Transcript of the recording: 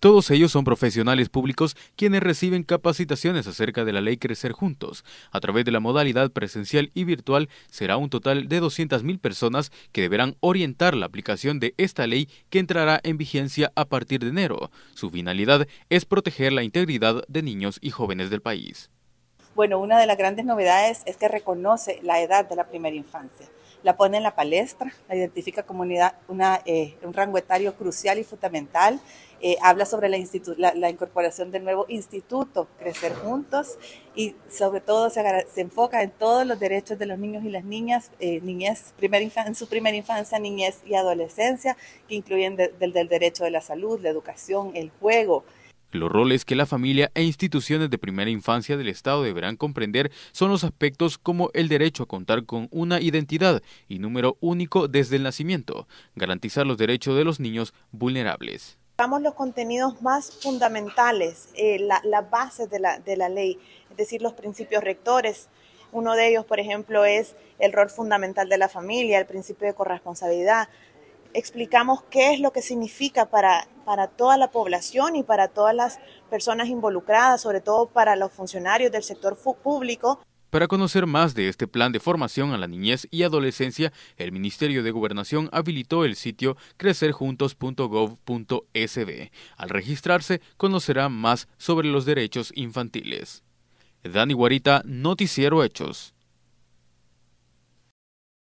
Todos ellos son profesionales públicos quienes reciben capacitaciones acerca de la ley Crecer Juntos. A través de la modalidad presencial y virtual será un total de 200.000 personas que deberán orientar la aplicación de esta ley que entrará en vigencia a partir de enero. Su finalidad es proteger la integridad de niños y jóvenes del país. Bueno, una de las grandes novedades es que reconoce la edad de la primera infancia. La pone en la palestra, la identifica como eh, un rango etario crucial y fundamental. Eh, habla sobre la, incorporación del nuevo instituto, Crecer Juntos, y sobre todo se, enfoca en todos los derechos de los niños y las niñas, eh, niñez, en su primera infancia, niñez y adolescencia, que incluyen el del derecho de la salud, la educación, el juego, los roles que la familia e instituciones de primera infancia del Estado deberán comprender son los aspectos como el derecho a contar con una identidad y número único desde el nacimiento, garantizar los derechos de los niños vulnerables. vamos los contenidos más fundamentales, las eh, la bases de la, de la ley, es decir, los principios rectores. Uno de ellos, por ejemplo, es el rol fundamental de la familia, el principio de corresponsabilidad, explicamos qué es lo que significa para, toda la población y para todas las personas involucradas, sobre todo para los funcionarios del sector público. Para conocer más de este plan de formación a la niñez y adolescencia, el Ministerio de Gobernación habilitó el sitio crecerjuntos.gov.sb. Al registrarse, conocerá más sobre los derechos infantiles. Dani Guarita, Noticiero Hechos.